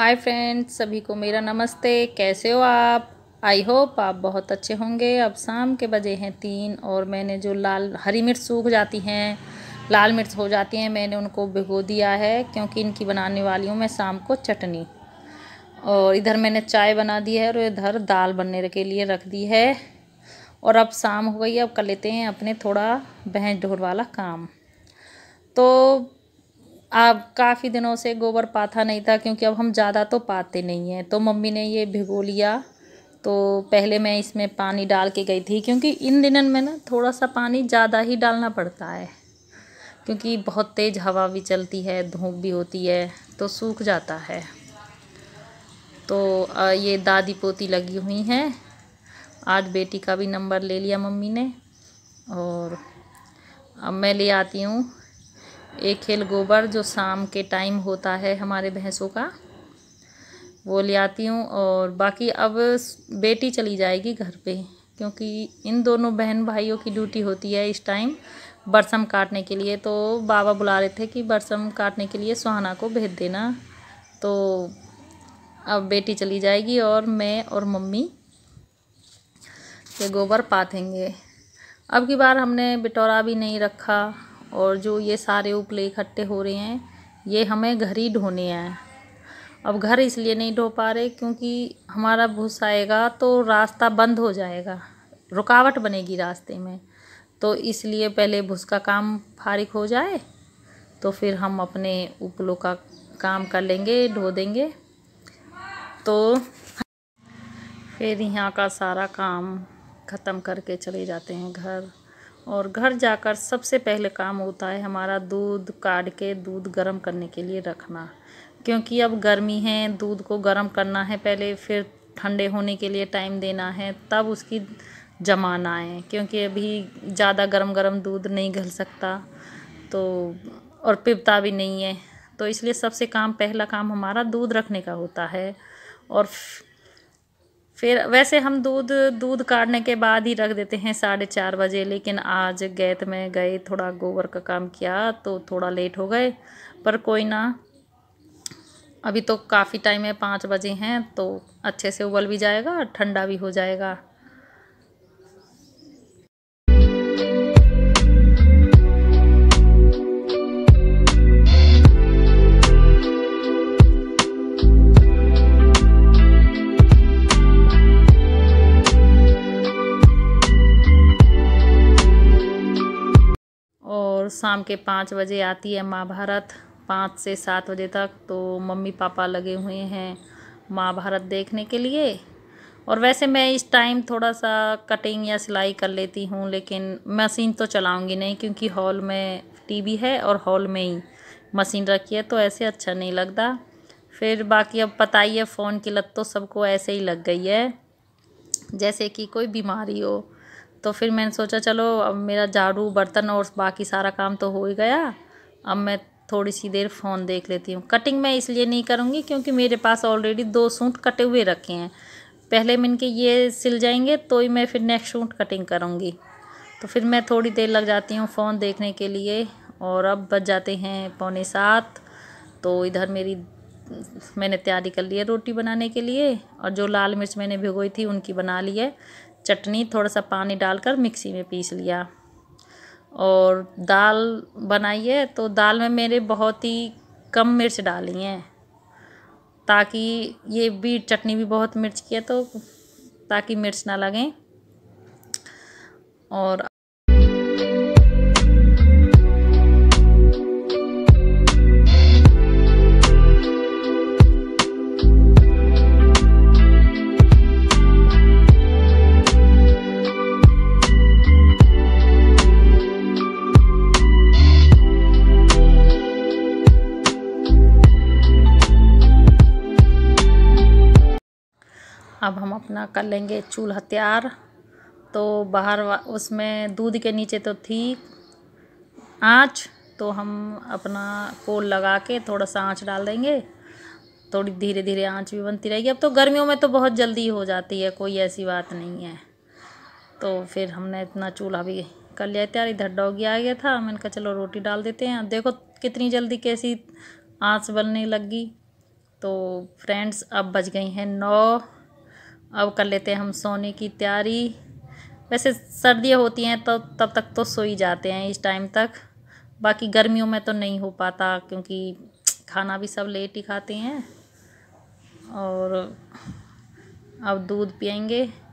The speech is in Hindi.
हाय फ्रेंड्स सभी को मेरा नमस्ते कैसे हो आप आई होप आप बहुत अच्छे होंगे अब शाम के बजे हैं तीन और मैंने जो लाल हरी मिर्च सूख जाती हैं लाल मिर्च हो जाती हैं मैंने उनको भिगो दिया है क्योंकि इनकी बनाने वाली हूँ मैं शाम को चटनी और इधर मैंने चाय बना दी है और इधर दाल बनने के लिए रख दी है और अब शाम हो गई अब कर लेते हैं अपने थोड़ा बहन ढोर वाला काम तो अब काफ़ी दिनों से गोबर पाथा नहीं था क्योंकि अब हम ज़्यादा तो पाते नहीं हैं तो मम्मी ने ये भिगो लिया तो पहले मैं इसमें पानी डाल के गई थी क्योंकि इन दिनों में ना थोड़ा सा पानी ज़्यादा ही डालना पड़ता है क्योंकि बहुत तेज़ हवा भी चलती है धूप भी होती है तो सूख जाता है तो ये दादी पोती लगी हुई हैं आज बेटी का भी नंबर ले लिया मम्मी ने और अब मैं ले आती हूँ एक खेल गोबर जो शाम के टाइम होता है हमारे भैंसों का वो ले आती हूँ और बाकी अब बेटी चली जाएगी घर पे क्योंकि इन दोनों बहन भाइयों की ड्यूटी होती है इस टाइम बरसम काटने के लिए तो बाबा बुला रहे थे कि बरसम काटने के लिए सुहाना को भेज देना तो अब बेटी चली जाएगी और मैं और मम्मी ये गोबर पाथेंगे अब की बार हमने बिटौरा भी नहीं रखा और जो ये सारे उपले इकट्ठे हो रहे हैं ये हमें घर ही ढोने हैं अब घर इसलिए नहीं ढो पा रहे क्योंकि हमारा भूस आएगा तो रास्ता बंद हो जाएगा रुकावट बनेगी रास्ते में तो इसलिए पहले भूस का काम फारिक हो जाए तो फिर हम अपने उपलों का काम कर लेंगे ढो देंगे तो फिर यहाँ का सारा काम ख़त्म करके चले जाते हैं घर और घर जाकर सबसे पहले काम होता है हमारा दूध काट के दूध गर्म करने के लिए रखना क्योंकि अब गर्मी है दूध को गर्म करना है पहले फिर ठंडे होने के लिए टाइम देना है तब उसकी जमाना है क्योंकि अभी ज़्यादा गर्म गर्म दूध नहीं घल सकता तो और पिपता भी नहीं है तो इसलिए सबसे काम पहला काम हमारा दूध रखने का होता है और फिर वैसे हम दूध दूध काटने के बाद ही रख देते हैं साढ़े चार बजे लेकिन आज गैत में गए थोड़ा गोबर का काम किया तो थोड़ा लेट हो गए पर कोई ना अभी तो काफ़ी टाइम है पाँच बजे हैं तो अच्छे से उबल भी जाएगा ठंडा भी हो जाएगा शाम के पाँच बजे आती है महाभारत पाँच से सात बजे तक तो मम्मी पापा लगे हुए हैं महाभारत देखने के लिए और वैसे मैं इस टाइम थोड़ा सा कटिंग या सिलाई कर लेती हूँ लेकिन मशीन तो चलाऊँगी नहीं क्योंकि हॉल में टीवी है और हॉल में ही मशीन रखी है तो ऐसे अच्छा नहीं लगता फिर बाकी अब पता ही है फ़ोन की लत तो सबको ऐसे ही लग गई है जैसे कि कोई बीमारी हो तो फिर मैंने सोचा चलो अब मेरा झाड़ू बर्तन और बाकी सारा काम तो हो ही गया अब मैं थोड़ी सी देर फ़ोन देख लेती हूँ कटिंग मैं इसलिए नहीं करूँगी क्योंकि मेरे पास ऑलरेडी दो सूट कटे हुए रखे हैं पहले मैं इनके ये सिल जाएंगे तो ही मैं फिर नेक्स्ट सूट कटिंग करूँगी तो फिर मैं थोड़ी देर लग जाती हूँ फ़ोन देखने के लिए और अब बच जाते हैं पौने सात तो इधर मेरी मैंने तैयारी कर ली है रोटी बनाने के लिए और जो लाल मिर्च मैंने भिगोई थी उनकी बना ली है चटनी थोड़ा सा पानी डालकर मिक्सी में पीस लिया और दाल बनाई है तो दाल में मेरे बहुत ही कम मिर्च डाली हैं ताकि ये भी चटनी भी बहुत मिर्च की है तो ताकि मिर्च ना लगें और अब हम अपना कर लेंगे चूल्हा तैयार तो बाहर उसमें दूध के नीचे तो थी आँच तो हम अपना कोल लगा के थोड़ा सा आँच डाल देंगे थोड़ी धीरे धीरे आँच भी बनती रहेगी अब तो गर्मियों में तो बहुत जल्दी हो जाती है कोई ऐसी बात नहीं है तो फिर हमने इतना चूल्हा भी कर लिया तैयार इधर डॉगी आ गया था मैंने कहा चलो रोटी डाल देते हैं देखो कितनी जल्दी कैसी आँच बनने लगी तो फ्रेंड्स अब बज गई हैं नौ अब कर लेते हैं हम सोने की तैयारी वैसे सर्दियाँ होती हैं तो तब तक तो सो ही जाते हैं इस टाइम तक बाकी गर्मियों में तो नहीं हो पाता क्योंकि खाना भी सब लेट ही खाते हैं और अब दूध पियेंगे